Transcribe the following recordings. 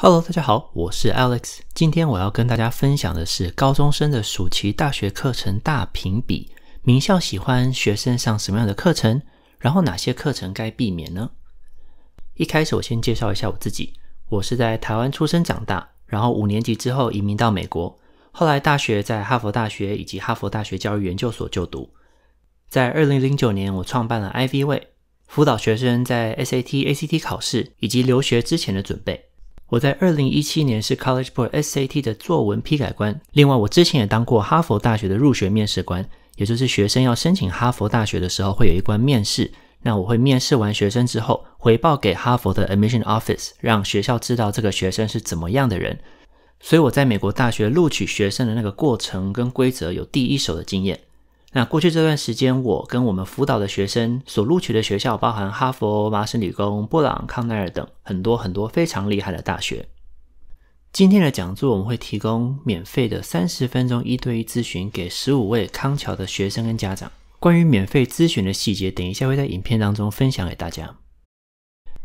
Hello，大家好，我是 Alex。今天我要跟大家分享的是高中生的暑期大学课程大评比。名校喜欢学生上什么样的课程？然后哪些课程该避免呢？一开始我先介绍一下我自己。我是在台湾出生长大，然后五年级之后移民到美国。后来大学在哈佛大学以及哈佛大学教育研究所就读。在二零零九年，我创办了 IV 位，辅导学生在 SAT、ACT 考试以及留学之前的准备。我在二零一七年是 College Board SAT 的作文批改官，另外我之前也当过哈佛大学的入学面试官，也就是学生要申请哈佛大学的时候会有一关面试，那我会面试完学生之后回报给哈佛的 Admission Office，让学校知道这个学生是怎么样的人，所以我在美国大学录取学生的那个过程跟规则有第一手的经验。那过去这段时间，我跟我们辅导的学生所录取的学校，包含哈佛、麻省理工、布朗、康奈尔等很多很多非常厉害的大学。今天的讲座，我们会提供免费的三十分钟一对一咨询给十五位康桥的学生跟家长。关于免费咨询的细节，等一下会在影片当中分享给大家。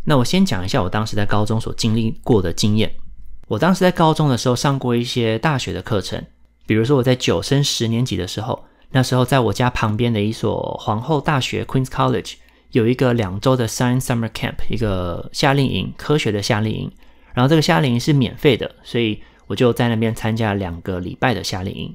那我先讲一下我当时在高中所经历过的经验。我当时在高中的时候，上过一些大学的课程，比如说我在九升十年级的时候。那时候在我家旁边的一所皇后大学 （Queen's College） 有一个两周的 Science Summer Camp，一个夏令营，科学的夏令营。然后这个夏令营是免费的，所以我就在那边参加了两个礼拜的夏令营。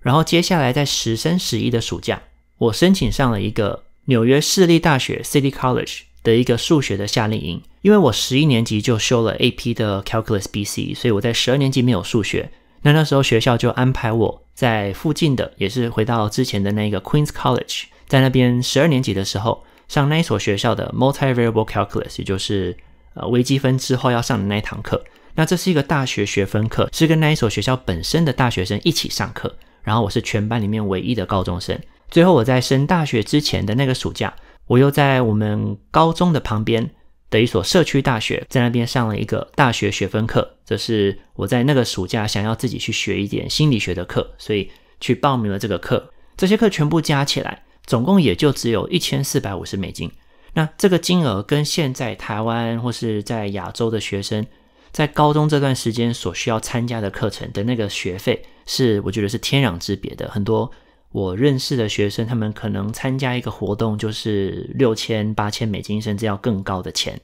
然后接下来在十升十一的暑假，我申请上了一个纽约市立大学 （City College） 的一个数学的夏令营，因为我十一年级就修了 AP 的 Calculus BC，所以我在十二年级没有数学。那那时候学校就安排我在附近的，也是回到之前的那个 Queens College，在那边十二年级的时候上那一所学校的 multivariable calculus，也就是呃微积分之后要上的那一堂课。那这是一个大学学分课，是跟那一所学校本身的大学生一起上课。然后我是全班里面唯一的高中生。最后我在升大学之前的那个暑假，我又在我们高中的旁边。的一所社区大学在那边上了一个大学学分课，这是我在那个暑假想要自己去学一点心理学的课，所以去报名了这个课。这些课全部加起来，总共也就只有一千四百五十美金。那这个金额跟现在台湾或是在亚洲的学生在高中这段时间所需要参加的课程的那个学费，是我觉得是天壤之别的，很多。我认识的学生，他们可能参加一个活动，就是六千、八千美金，甚至要更高的钱。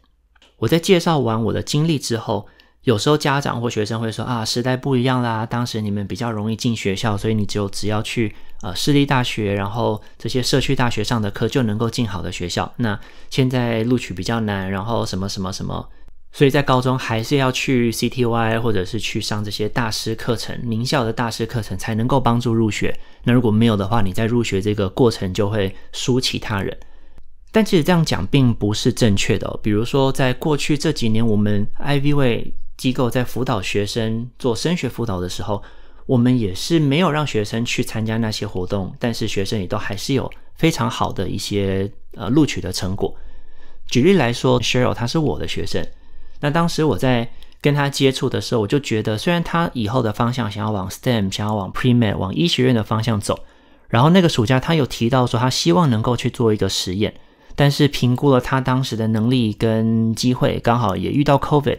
我在介绍完我的经历之后，有时候家长或学生会说：“啊，时代不一样啦，当时你们比较容易进学校，所以你就只要去呃私立大学，然后这些社区大学上的课就能够进好的学校。那现在录取比较难，然后什么什么什么。”所以在高中还是要去 CTY 或者是去上这些大师课程、名校的大师课程，才能够帮助入学。那如果没有的话，你在入学这个过程就会输其他人。但其实这样讲并不是正确的。比如说，在过去这几年，我们 IV y 机构在辅导学生做升学辅导的时候，我们也是没有让学生去参加那些活动，但是学生也都还是有非常好的一些呃录取的成果。举例来说，Sheryl 他是我的学生。那当时我在跟他接触的时候，我就觉得，虽然他以后的方向想要往 STEM、想要往 Pre-med、往医学院的方向走，然后那个暑假他有提到说他希望能够去做一个实验，但是评估了他当时的能力跟机会，刚好也遇到 COVID，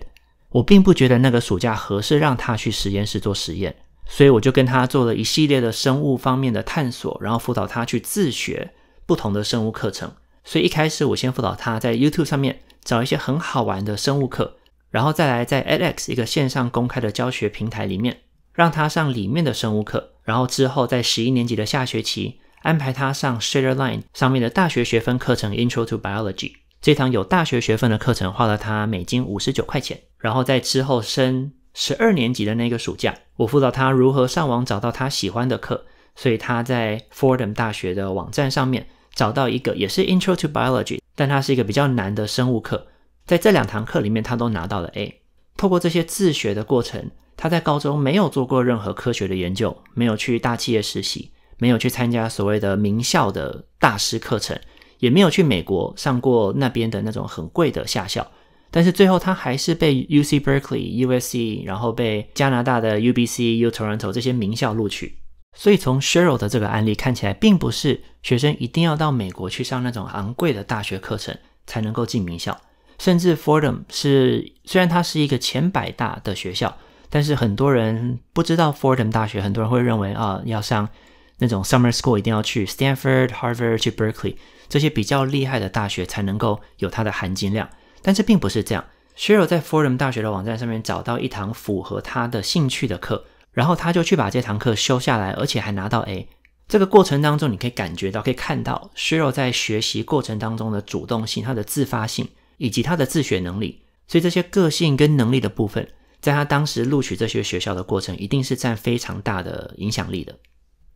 我并不觉得那个暑假合适让他去实验室做实验，所以我就跟他做了一系列的生物方面的探索，然后辅导他去自学不同的生物课程。所以一开始我先辅导他在 YouTube 上面。找一些很好玩的生物课，然后再来在 EdX 一个线上公开的教学平台里面，让他上里面的生物课，然后之后在十一年级的下学期安排他上 Shared Line 上面的大学学分课程 Intro to Biology 这堂有大学学分的课程花了他美金五十九块钱，然后在之后升十二年级的那个暑假，我辅导他如何上网找到他喜欢的课，所以他在 Fordham 大学的网站上面找到一个也是 Intro to Biology。但它是一个比较难的生物课，在这两堂课里面，他都拿到了 A。透过这些自学的过程，他在高中没有做过任何科学的研究，没有去大企业实习，没有去参加所谓的名校的大师课程，也没有去美国上过那边的那种很贵的下校。但是最后，他还是被 U C Berkeley、U S C，然后被加拿大的 U B C、U Toronto 这些名校录取。所以从 Cheryl 的这个案例看起来，并不是学生一定要到美国去上那种昂贵的大学课程才能够进名校。甚至 Fordham 是虽然它是一个前百大的学校，但是很多人不知道 Fordham 大学，很多人会认为啊，要上那种 summer school 一定要去 Stanford、Harvard、去 Berkeley 这些比较厉害的大学才能够有它的含金量。但是并不是这样。Cheryl 在 Fordham 大学的网站上面找到一堂符合他的兴趣的课。然后他就去把这堂课修下来，而且还拿到 A。这个过程当中，你可以感觉到、可以看到，Shir 在学习过程当中的主动性、他的自发性以及他的自学能力。所以这些个性跟能力的部分，在他当时录取这些学校的过程，一定是占非常大的影响力的。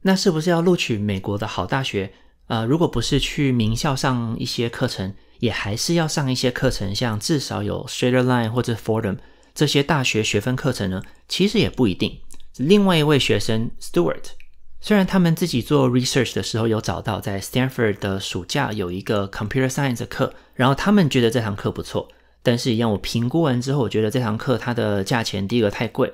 那是不是要录取美国的好大学？呃，如果不是去名校上一些课程，也还是要上一些课程，像至少有 Straight Line 或者 Forum 这些大学学分课程呢？其实也不一定。另外一位学生 Stewart，虽然他们自己做 research 的时候有找到，在 Stanford 的暑假有一个 computer science 课，然后他们觉得这堂课不错，但是一样我评估完之后，我觉得这堂课它的价钱第一个太贵，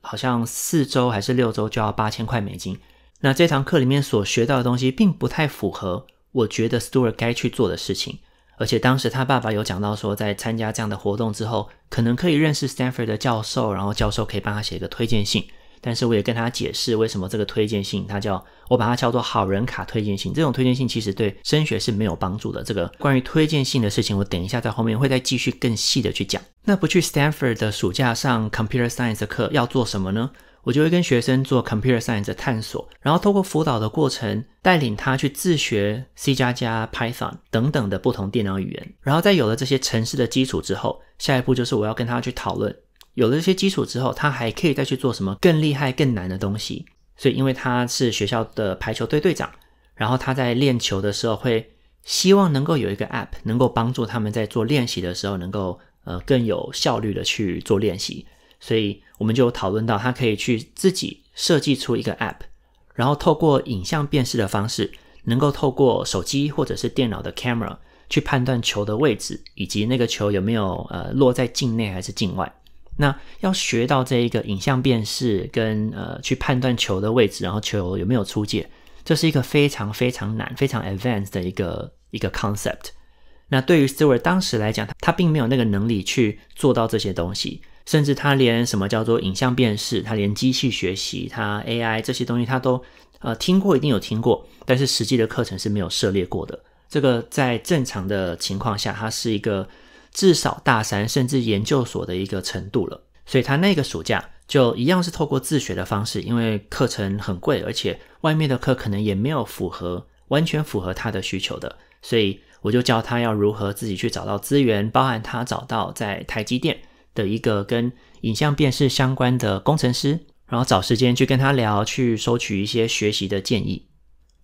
好像四周还是六周就要八千块美金。那这堂课里面所学到的东西并不太符合我觉得 Stewart 该去做的事情，而且当时他爸爸有讲到说，在参加这样的活动之后，可能可以认识 Stanford 的教授，然后教授可以帮他写一个推荐信。但是我也跟他解释，为什么这个推荐信，他叫我把它叫做“好人卡”推荐信。这种推荐信其实对升学是没有帮助的。这个关于推荐信的事情，我等一下在后面会再继续更细的去讲。那不去 Stanford 的暑假上 Computer Science 的课要做什么呢？我就会跟学生做 Computer Science 的探索，然后通过辅导的过程，带领他去自学 C 加加、Python 等等的不同电脑语言。然后在有了这些程式的基础之后，下一步就是我要跟他去讨论。有了这些基础之后，他还可以再去做什么更厉害、更难的东西。所以，因为他是学校的排球队队长，然后他在练球的时候，会希望能够有一个 App 能够帮助他们在做练习的时候，能够呃更有效率的去做练习。所以，我们就讨论到他可以去自己设计出一个 App，然后透过影像辨识的方式，能够透过手机或者是电脑的 Camera 去判断球的位置，以及那个球有没有呃落在境内还是境外。那要学到这一个影像辨识跟呃去判断球的位置，然后球有没有出界，这是一个非常非常难、非常 advanced 的一个一个 concept。那对于 a 维尔当时来讲，他他并没有那个能力去做到这些东西，甚至他连什么叫做影像辨识，他连机器学习、他 AI 这些东西，他都呃听过，一定有听过，但是实际的课程是没有涉猎过的。这个在正常的情况下，它是一个。至少大三甚至研究所的一个程度了，所以他那个暑假就一样是透过自学的方式，因为课程很贵，而且外面的课可能也没有符合完全符合他的需求的，所以我就教他要如何自己去找到资源，包含他找到在台积电的一个跟影像辨识相关的工程师，然后找时间去跟他聊，去收取一些学习的建议。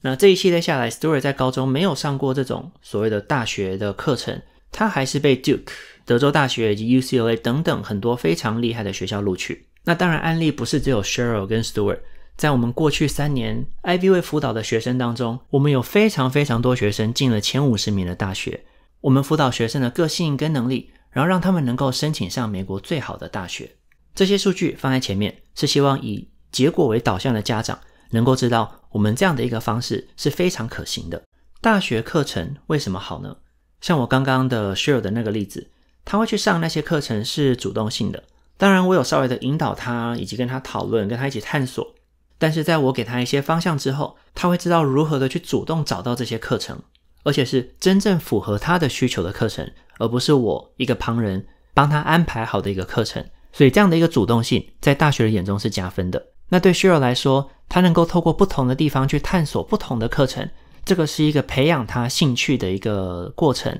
那这一系列下来 s t o r y 在高中没有上过这种所谓的大学的课程。他还是被 Duke 德州大学以及 UCLA 等等很多非常厉害的学校录取。那当然，案例不是只有 Cheryl 跟 Stewart。在我们过去三年 IB 位辅导的学生当中，我们有非常非常多学生进了前五十名的大学。我们辅导学生的个性跟能力，然后让他们能够申请上美国最好的大学。这些数据放在前面，是希望以结果为导向的家长能够知道，我们这样的一个方式是非常可行的。大学课程为什么好呢？像我刚刚的 Share 的那个例子，他会去上那些课程是主动性的。当然，我有稍微的引导他，以及跟他讨论，跟他一起探索。但是，在我给他一些方向之后，他会知道如何的去主动找到这些课程，而且是真正符合他的需求的课程，而不是我一个旁人帮他安排好的一个课程。所以，这样的一个主动性，在大学的眼中是加分的。那对 Share 来说，他能够透过不同的地方去探索不同的课程。这个是一个培养他兴趣的一个过程。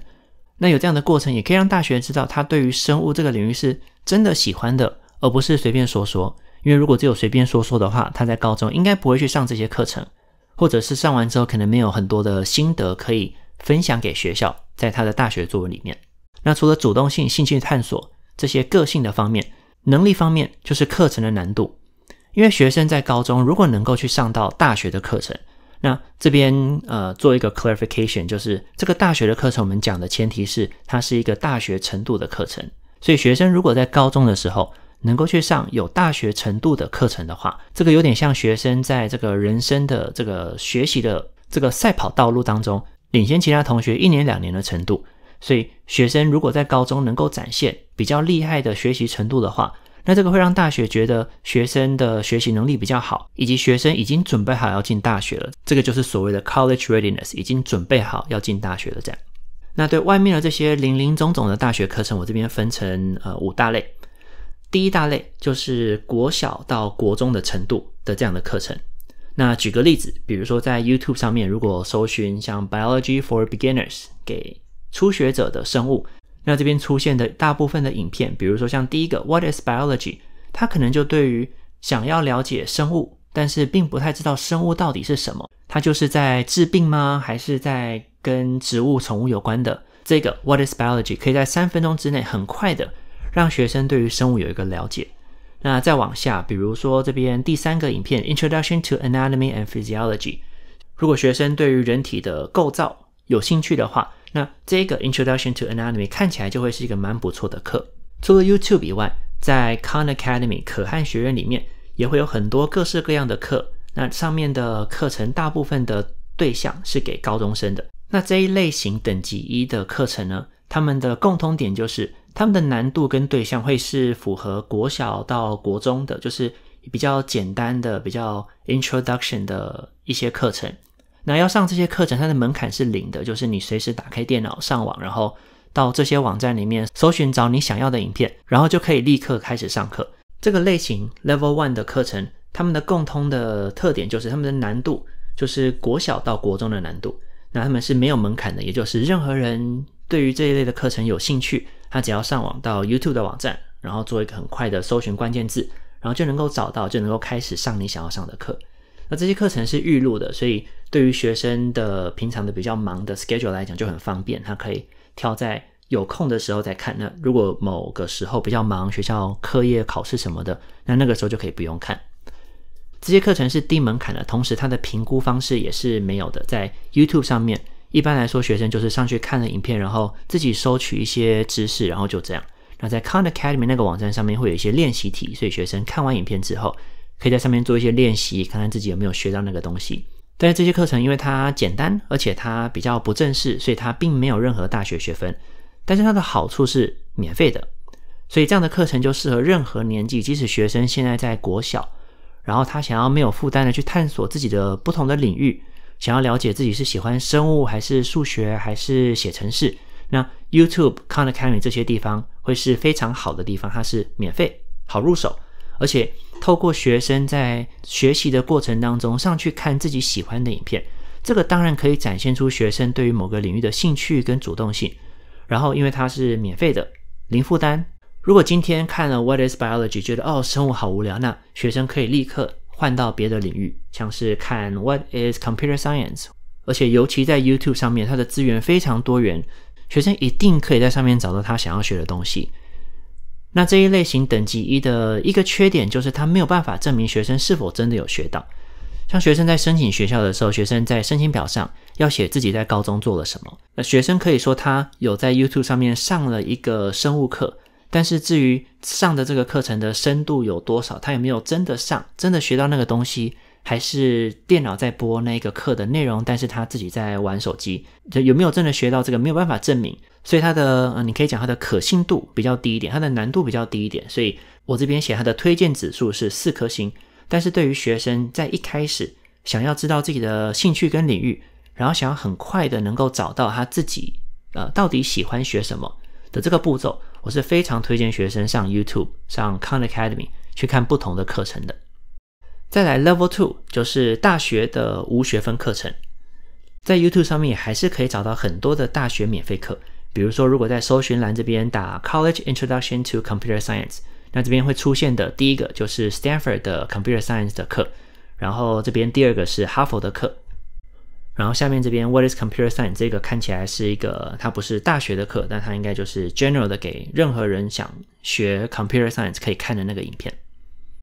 那有这样的过程，也可以让大学知道他对于生物这个领域是真的喜欢的，而不是随便说说。因为如果只有随便说说的话，他在高中应该不会去上这些课程，或者是上完之后可能没有很多的心得可以分享给学校，在他的大学作文里面。那除了主动性、兴趣探索这些个性的方面，能力方面就是课程的难度。因为学生在高中如果能够去上到大学的课程，那这边呃做一个 clarification，就是这个大学的课程我们讲的前提是它是一个大学程度的课程，所以学生如果在高中的时候能够去上有大学程度的课程的话，这个有点像学生在这个人生的这个学习的这个赛跑道路当中领先其他同学一年两年的程度，所以学生如果在高中能够展现比较厉害的学习程度的话。那这个会让大学觉得学生的学习能力比较好，以及学生已经准备好要进大学了。这个就是所谓的 college readiness，已经准备好要进大学了。这样，那对外面的这些零零总总的大学课程，我这边分成呃五大类。第一大类就是国小到国中的程度的这样的课程。那举个例子，比如说在 YouTube 上面，如果搜寻像 Biology for Beginners 给初学者的生物。那这边出现的大部分的影片，比如说像第一个 What is Biology，它可能就对于想要了解生物，但是并不太知道生物到底是什么，它就是在治病吗？还是在跟植物、宠物有关的？这个 What is Biology 可以在三分钟之内很快的让学生对于生物有一个了解。那再往下，比如说这边第三个影片 Introduction to Anatomy and Physiology，如果学生对于人体的构造有兴趣的话。那这个 Introduction to Anatomy 看起来就会是一个蛮不错的课。除了 YouTube 以外，在 Khan Academy 可汗学院里面也会有很多各式各样的课。那上面的课程大部分的对象是给高中生的。那这一类型等级一的课程呢，他们的共通点就是他们的难度跟对象会是符合国小到国中的，就是比较简单的、比较 Introduction 的一些课程。那要上这些课程，它的门槛是零的，就是你随时打开电脑上网，然后到这些网站里面搜寻找你想要的影片，然后就可以立刻开始上课。这个类型 Level One 的课程，它们的共通的特点就是它们的难度就是国小到国中的难度。那他们是没有门槛的，也就是任何人对于这一类的课程有兴趣，他只要上网到 YouTube 的网站，然后做一个很快的搜寻关键字，然后就能够找到，就能够开始上你想要上的课。那这些课程是预录的，所以对于学生的平常的比较忙的 schedule 来讲就很方便，他可以挑在有空的时候再看。那如果某个时候比较忙，学校课业、考试什么的，那那个时候就可以不用看。这些课程是低门槛的，同时它的评估方式也是没有的，在 YouTube 上面，一般来说学生就是上去看了影片，然后自己收取一些知识，然后就这样。那在 Con Academy 那个网站上面会有一些练习题，所以学生看完影片之后。可以在上面做一些练习，看看自己有没有学到那个东西。但是这些课程因为它简单，而且它比较不正式，所以它并没有任何大学学分。但是它的好处是免费的，所以这样的课程就适合任何年纪，即使学生现在在国小，然后他想要没有负担的去探索自己的不同的领域，想要了解自己是喜欢生物还是数学还是写程式，那 YouTube、Khan Academy 这些地方会是非常好的地方，它是免费、好入手，而且。透过学生在学习的过程当中上去看自己喜欢的影片，这个当然可以展现出学生对于某个领域的兴趣跟主动性。然后，因为它是免费的，零负担。如果今天看了 What is Biology，觉得哦生物好无聊，那学生可以立刻换到别的领域，像是看 What is Computer Science。而且，尤其在 YouTube 上面，它的资源非常多元，学生一定可以在上面找到他想要学的东西。那这一类型等级一的一个缺点就是，它没有办法证明学生是否真的有学到。像学生在申请学校的时候，学生在申请表上要写自己在高中做了什么。那学生可以说他有在 YouTube 上面上了一个生物课，但是至于上的这个课程的深度有多少，他有没有真的上、真的学到那个东西，还是电脑在播那个课的内容，但是他自己在玩手机，有没有真的学到这个，没有办法证明。所以它的呃，你可以讲它的可信度比较低一点，它的难度比较低一点。所以我这边写它的推荐指数是四颗星。但是对于学生在一开始想要知道自己的兴趣跟领域，然后想要很快的能够找到他自己呃到底喜欢学什么的这个步骤，我是非常推荐学生上 YouTube 上 Khan a c a d e m y 去看不同的课程的。再来 Level Two 就是大学的无学分课程，在 YouTube 上面还是可以找到很多的大学免费课。比如说，如果在搜寻栏这边打 College Introduction to Computer Science，那这边会出现的第一个就是 Stanford 的 Computer Science 的课，然后这边第二个是哈佛的课，然后下面这边 What is Computer Science 这个看起来是一个它不是大学的课，但它应该就是 General 的给任何人想学 Computer Science 可以看的那个影片。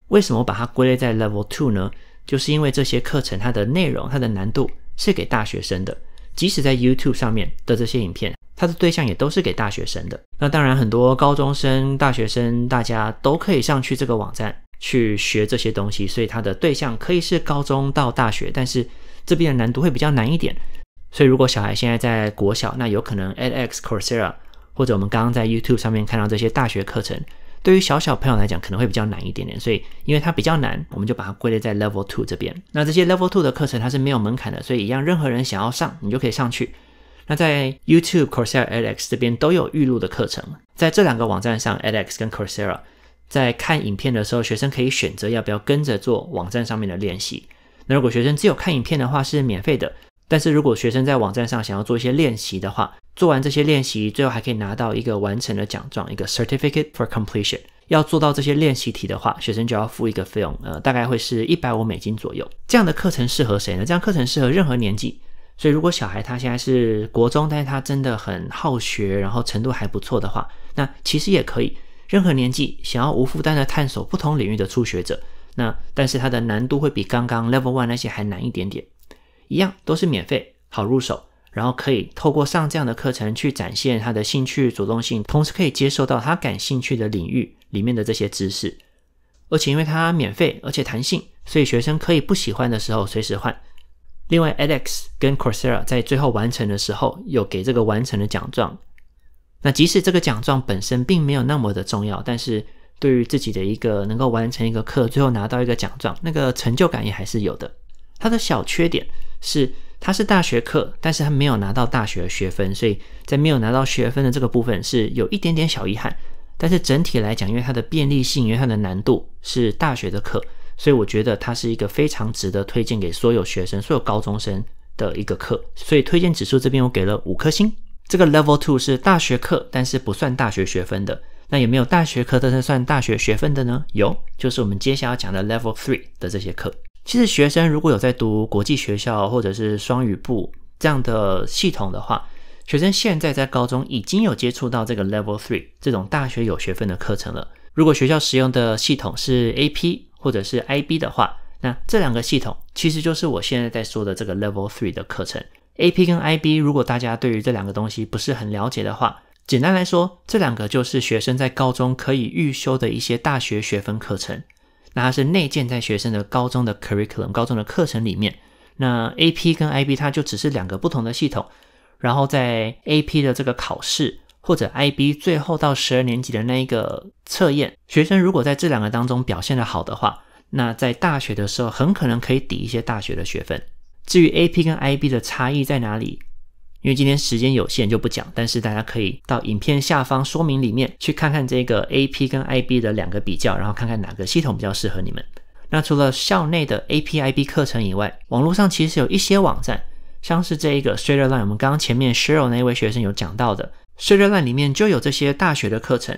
为什么把它归类在 Level Two 呢？就是因为这些课程它的内容、它的难度是给大学生的，即使在 YouTube 上面的这些影片。它的对象也都是给大学生的，那当然很多高中生、大学生，大家都可以上去这个网站去学这些东西。所以它的对象可以是高中到大学，但是这边的难度会比较难一点。所以如果小孩现在在国小，那有可能 edX、Coursera 或者我们刚刚在 YouTube 上面看到这些大学课程，对于小小朋友来讲可能会比较难一点点。所以因为它比较难，我们就把它归类在 Level Two 这边。那这些 Level Two 的课程它是没有门槛的，所以一样任何人想要上你就可以上去。那在 YouTube、Coursera、edx 这边都有预录的课程，在这两个网站上，edx 跟 Coursera，在看影片的时候，学生可以选择要不要跟着做网站上面的练习。那如果学生只有看影片的话是免费的，但是如果学生在网站上想要做一些练习的话，做完这些练习，最后还可以拿到一个完成的奖状，一个 certificate for completion。要做到这些练习题的话，学生就要付一个费用，呃，大概会是一百五美金左右。这样的课程适合谁呢？这样课程适合任何年纪。所以，如果小孩他现在是国中，但是他真的很好学，然后程度还不错的话，那其实也可以。任何年纪想要无负担的探索不同领域的初学者，那 但是它的难度会比刚刚 Level One 那些还难一点点。一样都是免费，好入手，然后可以透过上这样的课程去展现他的兴趣主动性，同时可以接受到他感兴趣的领域里面的这些知识。而且因为它免费，而且弹性，所以学生可以不喜欢的时候随时换。另外，Alex 跟 Coursera 在最后完成的时候有给这个完成的奖状。那即使这个奖状本身并没有那么的重要，但是对于自己的一个能够完成一个课，最后拿到一个奖状，那个成就感也还是有的。它的小缺点是，它是大学课，但是它没有拿到大学的学分，所以在没有拿到学分的这个部分是有一点点小遗憾。但是整体来讲，因为它的便利性，因为它的难度是大学的课。所以我觉得它是一个非常值得推荐给所有学生、所有高中生的一个课，所以推荐指数这边我给了五颗星。这个 Level Two 是大学课，但是不算大学学分的。那有没有大学课但是算大学学分的呢？有，就是我们接下来要讲的 Level Three 的这些课。其实学生如果有在读国际学校或者是双语部这样的系统的话，学生现在在高中已经有接触到这个 Level Three 这种大学有学分的课程了。如果学校使用的系统是 AP。或者是 IB 的话，那这两个系统其实就是我现在在说的这个 Level Three 的课程。AP 跟 IB，如果大家对于这两个东西不是很了解的话，简单来说，这两个就是学生在高中可以预修的一些大学学分课程。那它是内建在学生的高中的 curriculum，高中的课程里面。那 AP 跟 IB，它就只是两个不同的系统。然后在 AP 的这个考试。或者 IB 最后到十二年级的那一个测验，学生如果在这两个当中表现的好的话，那在大学的时候很可能可以抵一些大学的学分。至于 AP 跟 IB 的差异在哪里，因为今天时间有限就不讲，但是大家可以到影片下方说明里面去看看这个 AP 跟 IB 的两个比较，然后看看哪个系统比较适合你们。那除了校内的 AP、IB 课程以外，网络上其实有一些网站，像是这一个 Straight Line，我们刚刚前面 Sheryl 那一位学生有讲到的。Skillrun 里面就有这些大学的课程，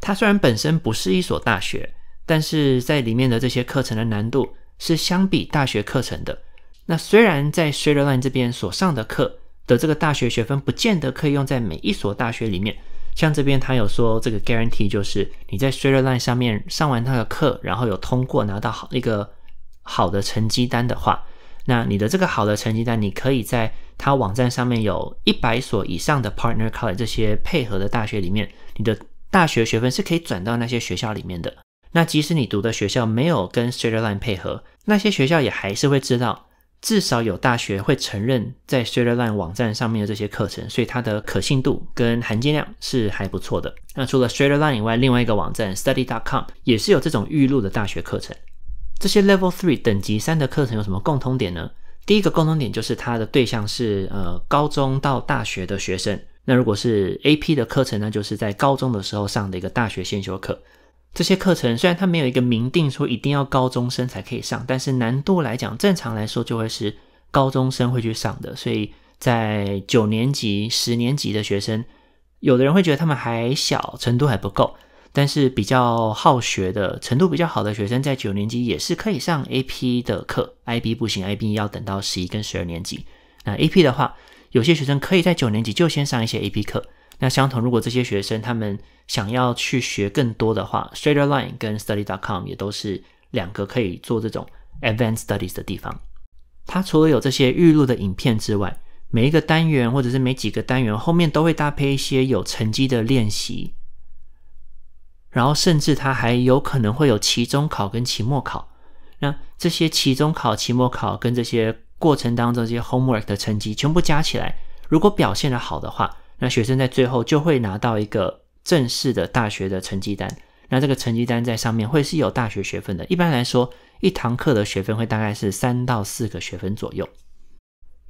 它虽然本身不是一所大学，但是在里面的这些课程的难度是相比大学课程的。那虽然在 Skillrun 这边所上的课的这个大学学分不见得可以用在每一所大学里面，像这边它有说这个 guarantee 就是你在 Skillrun 上面上完他的课，然后有通过拿到好一个好的成绩单的话，那你的这个好的成绩单你可以在。它网站上面有一百所以上的 partner college 这些配合的大学里面，你的大学学分是可以转到那些学校里面的。那即使你读的学校没有跟 Straightline 配合，那些学校也还是会知道，至少有大学会承认在 Straightline 网站上面的这些课程，所以它的可信度跟含金量是还不错的。那除了 Straightline 以外，另外一个网站 Study.com 也是有这种预录的大学课程。这些 Level Three 等级三的课程有什么共通点呢？第一个共同点就是它的对象是呃高中到大学的学生。那如果是 AP 的课程呢，就是在高中的时候上的一个大学先修课。这些课程虽然它没有一个明定说一定要高中生才可以上，但是难度来讲，正常来说就会是高中生会去上的。所以在九年级、十年级的学生，有的人会觉得他们还小，程度还不够。但是比较好学的程度比较好的学生，在九年级也是可以上 AP 的课，IB 不行，IB 要等到十一跟十二年级。那 AP 的话，有些学生可以在九年级就先上一些 AP 课。那相同，如果这些学生他们想要去学更多的话，Straightline 跟 Study.com 也都是两个可以做这种 Advanced Studies 的地方。它除了有这些预录的影片之外，每一个单元或者是每几个单元后面都会搭配一些有成绩的练习。然后，甚至他还有可能会有期中考跟期末考，那这些期中考、期末考跟这些过程当中这些 homework 的成绩全部加起来，如果表现的好的话，那学生在最后就会拿到一个正式的大学的成绩单。那这个成绩单在上面会是有大学学分的。一般来说，一堂课的学分会大概是三到四个学分左右，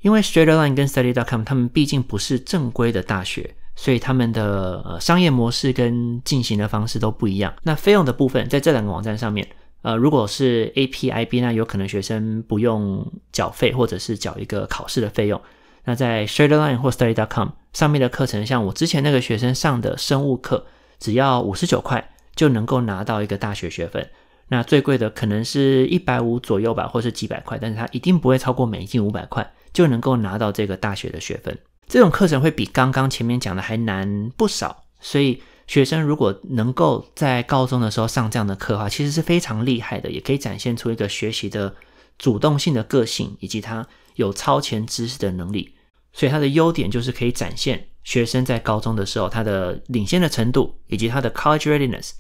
因为 Straightline 跟 Study.com 他们毕竟不是正规的大学。所以他们的商业模式跟进行的方式都不一样。那费用的部分，在这两个网站上面，呃，如果是 APIB 那有可能学生不用缴费，或者是缴一个考试的费用。那在 Shedline 或 Study.com 上面的课程，像我之前那个学生上的生物课，只要五十九块就能够拿到一个大学学分。那最贵的可能是一百五左右吧，或是几百块，但是它一定不会超过美金五百块，就能够拿到这个大学的学分。这种课程会比刚刚前面讲的还难不少，所以学生如果能够在高中的时候上这样的课哈，其实是非常厉害的，也可以展现出一个学习的主动性的个性，以及他有超前知识的能力。所以它的优点就是可以展现学生在高中的时候他的领先的程度，以及他的 college readiness。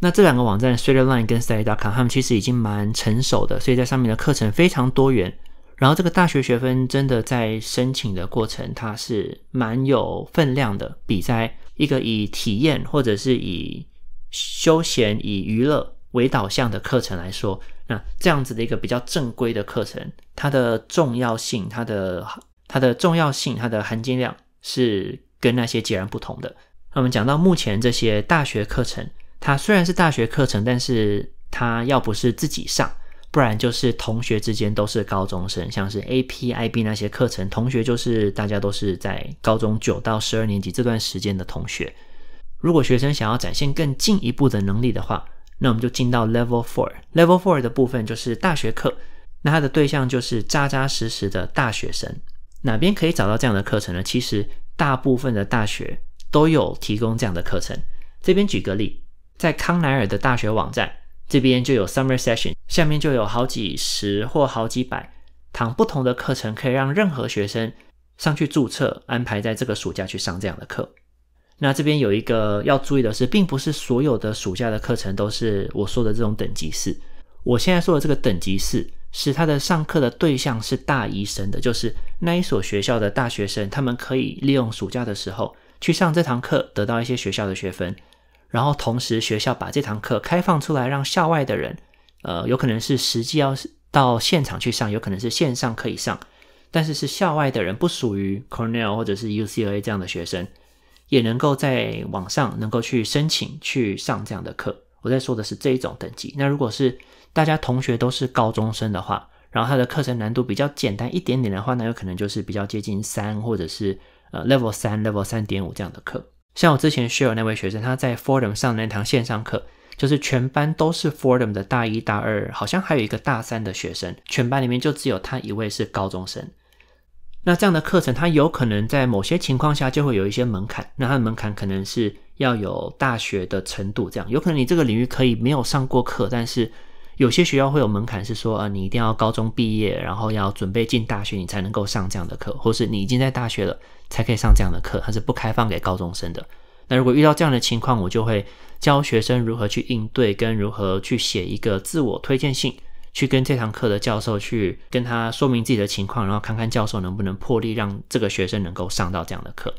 那这两个网站 s t r a i l i n e 跟 Study.com，他们其实已经蛮成熟的，所以在上面的课程非常多元。然后这个大学学分真的在申请的过程，它是蛮有分量的。比在一个以体验或者是以休闲、以娱乐为导向的课程来说，那这样子的一个比较正规的课程，它的重要性、它的它的重要性、它的含金量是跟那些截然不同的。那我们讲到目前这些大学课程，它虽然是大学课程，但是它要不是自己上。不然就是同学之间都是高中生，像是 AP、IB 那些课程，同学就是大家都是在高中九到十二年级这段时间的同学。如果学生想要展现更进一步的能力的话，那我们就进到 Level Four。Level Four 的部分就是大学课，那它的对象就是扎扎实实的大学生。哪边可以找到这样的课程呢？其实大部分的大学都有提供这样的课程。这边举个例，在康奈尔的大学网站。这边就有 summer session，下面就有好几十或好几百堂不同的课程，可以让任何学生上去注册，安排在这个暑假去上这样的课。那这边有一个要注意的是，并不是所有的暑假的课程都是我说的这种等级四。我现在说的这个等级四是他的上课的对象是大一生的，就是那一所学校的大学生，他们可以利用暑假的时候去上这堂课，得到一些学校的学分。然后同时，学校把这堂课开放出来，让校外的人，呃，有可能是实际要到现场去上，有可能是线上可以上，但是是校外的人，不属于 Cornell 或者是 UCLA 这样的学生，也能够在网上能够去申请去上这样的课。我在说的是这一种等级。那如果是大家同学都是高中生的话，然后他的课程难度比较简单一点点的话，那有可能就是比较接近三或者是呃 Level 三、Level 三点五这样的课。像我之前 share 那位学生，他在 Forum 上那堂线上课，就是全班都是 Forum 的大一、大二，好像还有一个大三的学生，全班里面就只有他一位是高中生。那这样的课程，他有可能在某些情况下就会有一些门槛，那他的门槛可能是要有大学的程度，这样有可能你这个领域可以没有上过课，但是。有些学校会有门槛，是说呃你一定要高中毕业，然后要准备进大学，你才能够上这样的课，或是你已经在大学了才可以上这样的课，它是不开放给高中生的。那如果遇到这样的情况，我就会教学生如何去应对，跟如何去写一个自我推荐信，去跟这堂课的教授去跟他说明自己的情况，然后看看教授能不能破例让这个学生能够上到这样的课。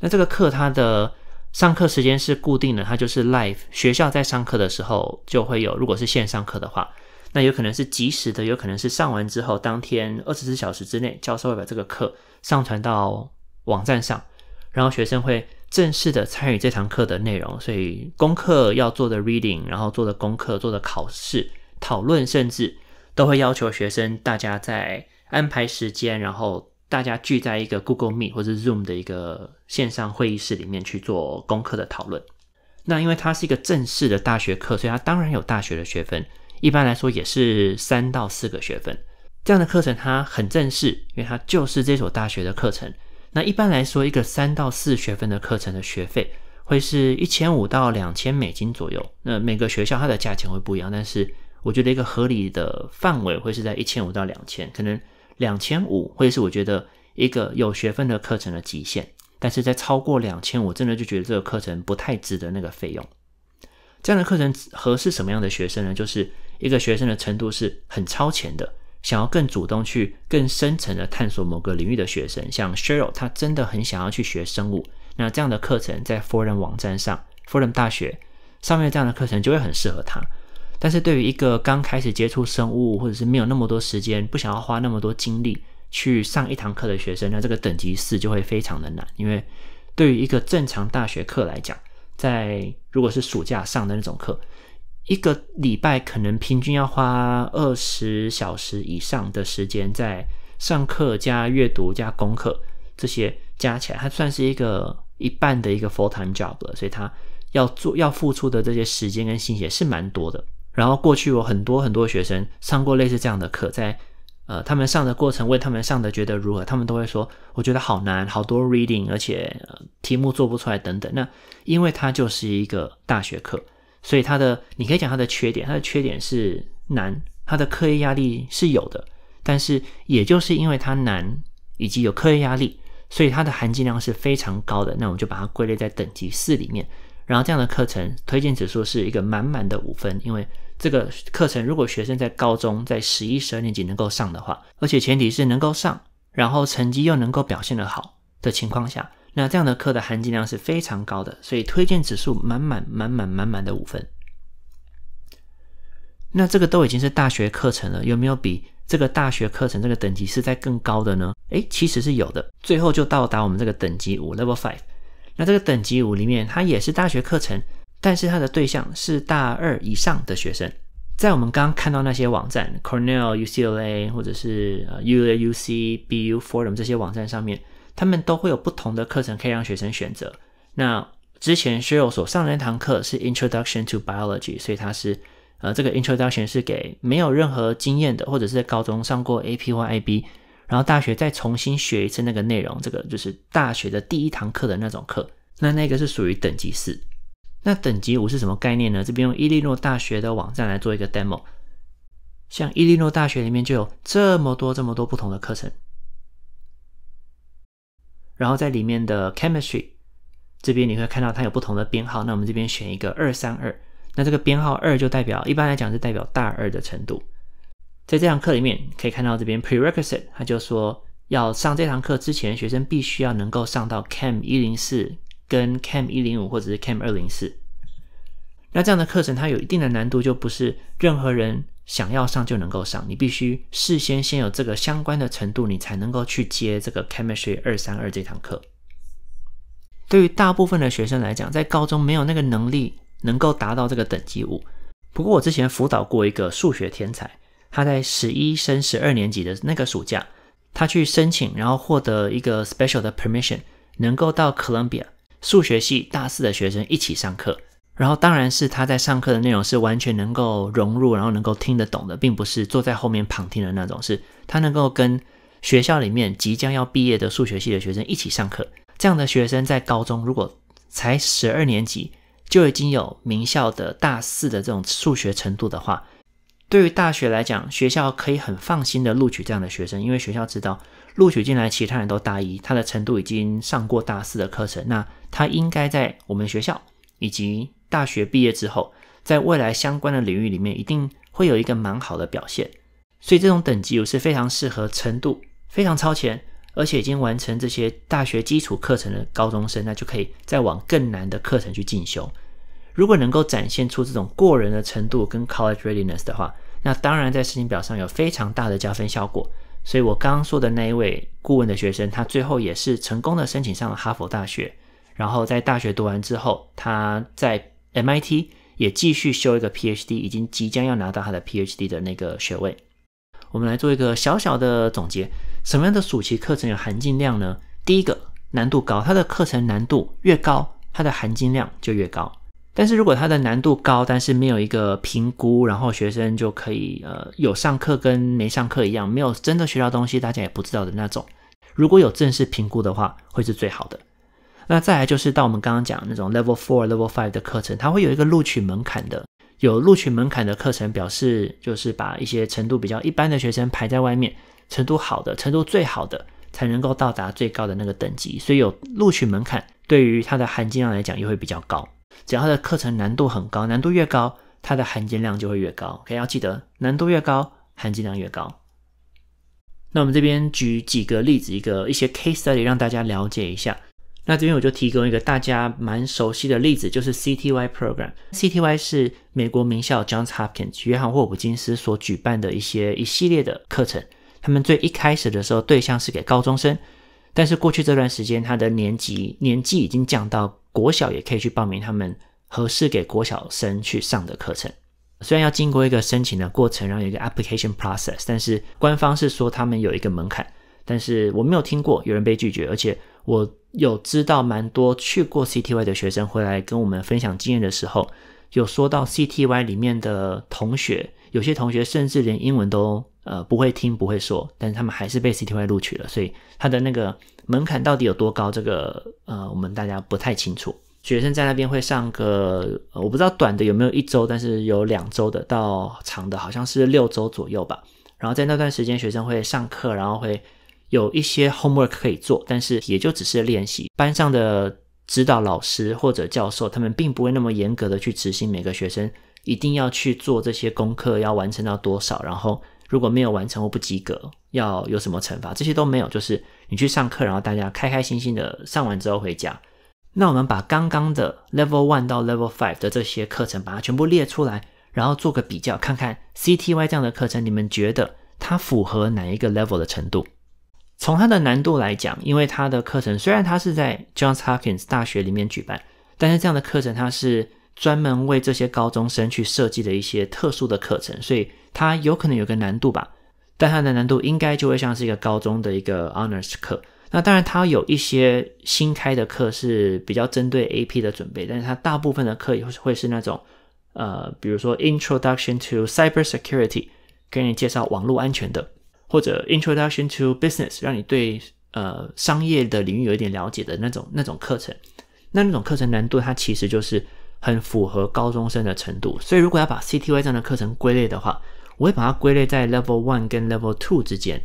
那这个课它的。上课时间是固定的，它就是 live。学校在上课的时候就会有，如果是线上课的话，那有可能是及时的，有可能是上完之后当天二十四小时之内，教授会把这个课上传到网站上，然后学生会正式的参与这堂课的内容。所以功课要做的 reading，然后做的功课、做的考试、讨论，甚至都会要求学生大家在安排时间，然后。大家聚在一个 Google Meet 或者 Zoom 的一个线上会议室里面去做功课的讨论。那因为它是一个正式的大学课，所以它当然有大学的学分。一般来说也是三到四个学分。这样的课程它很正式，因为它就是这所大学的课程。那一般来说，一个三到四学分的课程的学费会是一千五到两千美金左右。那每个学校它的价钱会不一样，但是我觉得一个合理的范围会是在一千五到两千，可能。两千五，或者是我觉得一个有学分的课程的极限，但是在超过两千我真的就觉得这个课程不太值得那个费用。这样的课程合适什么样的学生呢？就是一个学生的程度是很超前的，想要更主动去更深层的探索某个领域的学生，像 Sheryl，他真的很想要去学生物，那这样的课程在 f r e i g m 网站上 f r e i g m 大学上面这样的课程就会很适合他。但是对于一个刚开始接触生物，或者是没有那么多时间，不想要花那么多精力去上一堂课的学生，那这个等级四就会非常的难。因为对于一个正常大学课来讲，在如果是暑假上的那种课，一个礼拜可能平均要花二十小时以上的时间在上课加阅读加功课这些加起来，它算是一个一半的一个 full time job 了，所以他要做要付出的这些时间跟心血是蛮多的。然后过去有很多很多学生上过类似这样的课，在呃他们上的过程为他们上的觉得如何，他们都会说我觉得好难，好多 reading，而且呃、题目做不出来等等。那因为它就是一个大学课，所以它的你可以讲它的缺点，它的缺点是难，它的课业压力是有的。但是也就是因为它难以及有课业压力，所以它的含金量是非常高的。那我们就把它归类在等级四里面。然后这样的课程推荐指数是一个满满的五分，因为这个课程如果学生在高中在十一、十二年级能够上的话，而且前提是能够上，然后成绩又能够表现的好的情况下，那这样的课的含金量是非常高的，所以推荐指数满满满满满满的五分。那这个都已经是大学课程了，有没有比这个大学课程这个等级是在更高的呢？哎，其实是有的，最后就到达我们这个等级五 level five。那这个等级五里面，它也是大学课程，但是它的对象是大二以上的学生。在我们刚刚看到那些网站，Cornell、UCLA 或者是 u a UC、BU Forum 这些网站上面，他们都会有不同的课程可以让学生选择。那之前 Sheryl 所上的那堂课是 Introduction to Biology，所以它是呃这个 Introduction 是给没有任何经验的，或者是在高中上过 AP 或 IB。然后大学再重新学一次那个内容，这个就是大学的第一堂课的那种课。那那个是属于等级四。那等级五是什么概念呢？这边用伊利诺大学的网站来做一个 demo。像伊利诺大学里面就有这么多这么多不同的课程。然后在里面的 Chemistry 这边你会看到它有不同的编号。那我们这边选一个二三二。那这个编号二就代表，一般来讲是代表大二的程度。在这堂课里面可以看到，这边 prerequisite，他就说要上这堂课之前，学生必须要能够上到 c a m 一零四跟 c a m 一零五，或者是 c a m 二零四。那这样的课程它有一定的难度，就不是任何人想要上就能够上。你必须事先先有这个相关的程度，你才能够去接这个 Chemistry 二三二这堂课。对于大部分的学生来讲，在高中没有那个能力能够达到这个等级五。不过我之前辅导过一个数学天才。他在十一升十二年级的那个暑假，他去申请，然后获得一个 special 的 permission，能够到 Columbia 数学系大四的学生一起上课。然后，当然是他在上课的内容是完全能够融入，然后能够听得懂的，并不是坐在后面旁听的那种。是他能够跟学校里面即将要毕业的数学系的学生一起上课。这样的学生在高中如果才十二年级就已经有名校的大四的这种数学程度的话。对于大学来讲，学校可以很放心的录取这样的学生，因为学校知道录取进来其他人都大一，他的程度已经上过大四的课程，那他应该在我们学校以及大学毕业之后，在未来相关的领域里面一定会有一个蛮好的表现。所以这种等级也是非常适合程度非常超前，而且已经完成这些大学基础课程的高中生，那就可以再往更难的课程去进修。如果能够展现出这种过人的程度跟 college readiness 的话，那当然，在申请表上有非常大的加分效果。所以我刚刚说的那一位顾问的学生，他最后也是成功的申请上了哈佛大学。然后在大学读完之后，他在 MIT 也继续修一个 PhD，已经即将要拿到他的 PhD 的那个学位。我们来做一个小小的总结：什么样的暑期课程有含金量呢？第一个，难度高，它的课程难度越高，它的含金量就越高。但是如果它的难度高，但是没有一个评估，然后学生就可以呃有上课跟没上课一样，没有真的学到东西，大家也不知道的那种。如果有正式评估的话，会是最好的。那再来就是到我们刚刚讲那种 level four、level five 的课程，它会有一个录取门槛的。有录取门槛的课程，表示就是把一些程度比较一般的学生排在外面，程度好的、程度最好的才能够到达最高的那个等级。所以有录取门槛，对于它的含金量来讲，又会比较高。只要它的课程难度很高，难度越高，它的含金量就会越高。可要记得，难度越高，含金量越高。那我们这边举几个例子，一个一些 case study 让大家了解一下。那这边我就提供一个大家蛮熟悉的例子，就是 CTY program。CTY 是美国名校 Johns Hopkins 约翰霍普金斯所举办的一些一系列的课程。他们最一开始的时候对象是给高中生，但是过去这段时间，他的年级年纪已经降到。国小也可以去报名他们合适给国小生去上的课程，虽然要经过一个申请的过程，然后有一个 application process，但是官方是说他们有一个门槛，但是我没有听过有人被拒绝，而且我有知道蛮多去过 CTY 的学生回来跟我们分享经验的时候，有说到 CTY 里面的同学，有些同学甚至连英文都。呃，不会听，不会说，但是他们还是被 CTY 录取了。所以他的那个门槛到底有多高？这个呃，我们大家不太清楚。学生在那边会上个，我不知道短的有没有一周，但是有两周的到长的，好像是六周左右吧。然后在那段时间，学生会上课，然后会有一些 homework 可以做，但是也就只是练习。班上的指导老师或者教授，他们并不会那么严格的去执行每个学生一定要去做这些功课，要完成到多少，然后。如果没有完成或不及格，要有什么惩罚？这些都没有，就是你去上课，然后大家开开心心的上完之后回家。那我们把刚刚的 Level One 到 Level Five 的这些课程，把它全部列出来，然后做个比较，看看 C T Y 这样的课程，你们觉得它符合哪一个 Level 的程度？从它的难度来讲，因为它的课程虽然它是在 Johns Hopkins 大学里面举办，但是这样的课程它是专门为这些高中生去设计的一些特殊的课程，所以。它有可能有个难度吧，但它的难度应该就会像是一个高中的一个 honors 课。那当然，它有一些新开的课是比较针对 AP 的准备，但是它大部分的课也会是那种，呃，比如说 Introduction to Cybersecurity，给你介绍网络安全的，或者 Introduction to Business，让你对呃商业的领域有一点了解的那种那种课程。那那种课程难度它其实就是很符合高中生的程度。所以如果要把 C T Y 这样的课程归类的话，我会把它归类在 Level One 跟 Level Two 之间，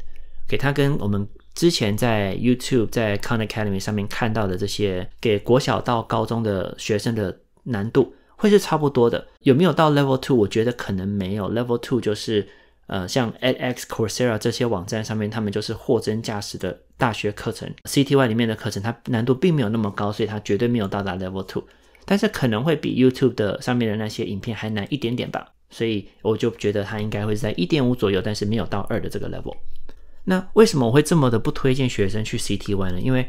给它跟我们之前在 YouTube 在 Khan Academy 上面看到的这些，给国小到高中的学生的难度会是差不多的。有没有到 Level Two？我觉得可能没有。Level Two 就是呃，像 EdX、Coursera 这些网站上面，他们就是货真价实的大学课程。CTY 里面的课程，它难度并没有那么高，所以它绝对没有到达 Level Two。但是可能会比 YouTube 的上面的那些影片还难一点点吧。所以我就觉得它应该会在一点五左右，但是没有到二的这个 level。那为什么我会这么的不推荐学生去 CTY 呢？因为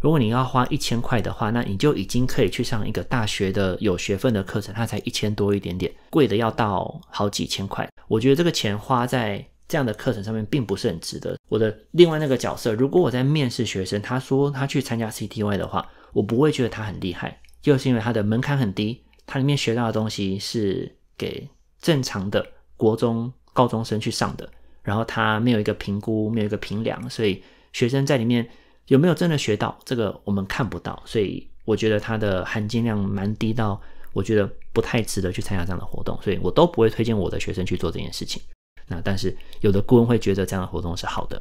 如果你要花一千块的话，那你就已经可以去上一个大学的有学分的课程，它才一千多一点点，贵的要到好几千块。我觉得这个钱花在这样的课程上面并不是很值得。我的另外那个角色，如果我在面试学生，他说他去参加 CTY 的话，我不会觉得他很厉害，就是因为他的门槛很低，他里面学到的东西是给。正常的国中、高中生去上的，然后他没有一个评估，没有一个评量，所以学生在里面有没有真的学到这个，我们看不到。所以我觉得它的含金量蛮低，到我觉得不太值得去参加这样的活动。所以我都不会推荐我的学生去做这件事情。那但是有的顾问会觉得这样的活动是好的。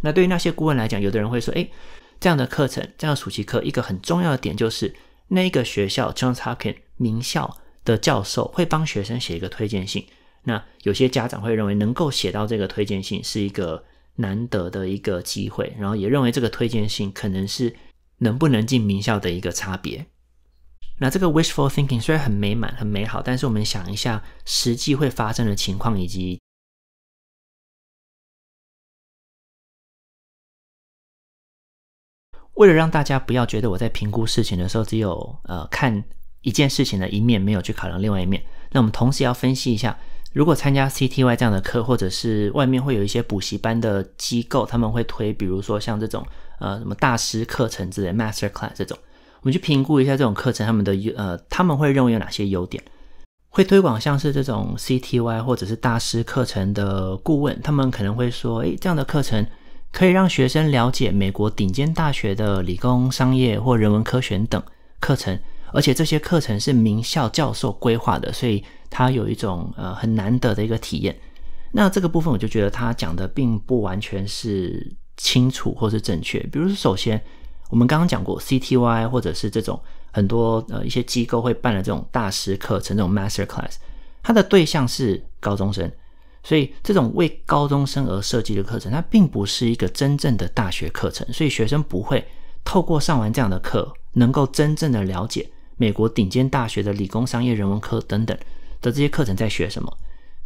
那对于那些顾问来讲，有的人会说：“哎，这样的课程，这样的暑期课，一个很重要的点就是那个学校 Johns Hopkins 名校。”的教授会帮学生写一个推荐信，那有些家长会认为能够写到这个推荐信是一个难得的一个机会，然后也认为这个推荐信可能是能不能进名校的一个差别。那这个 wishful thinking 虽然很美满、很美好，但是我们想一下实际会发生的情况，以及为了让大家不要觉得我在评估事情的时候只有呃看。一件事情的一面没有去考量另外一面，那我们同时要分析一下，如果参加 CTY 这样的课，或者是外面会有一些补习班的机构，他们会推，比如说像这种呃什么大师课程之类，Master Class 这种，我们去评估一下这种课程他们的优呃他们会认为有哪些优点，会推广像是这种 CTY 或者是大师课程的顾问，他们可能会说，诶，这样的课程可以让学生了解美国顶尖大学的理工、商业或人文科学等课程。而且这些课程是名校教授规划的，所以它有一种呃很难得的一个体验。那这个部分我就觉得他讲的并不完全是清楚或是正确。比如说，首先我们刚刚讲过 CTY 或者是这种很多呃一些机构会办的这种大师课程，这种 master class，它的对象是高中生，所以这种为高中生而设计的课程，它并不是一个真正的大学课程，所以学生不会透过上完这样的课，能够真正的了解。美国顶尖大学的理工、商业、人文科等等的这些课程在学什么？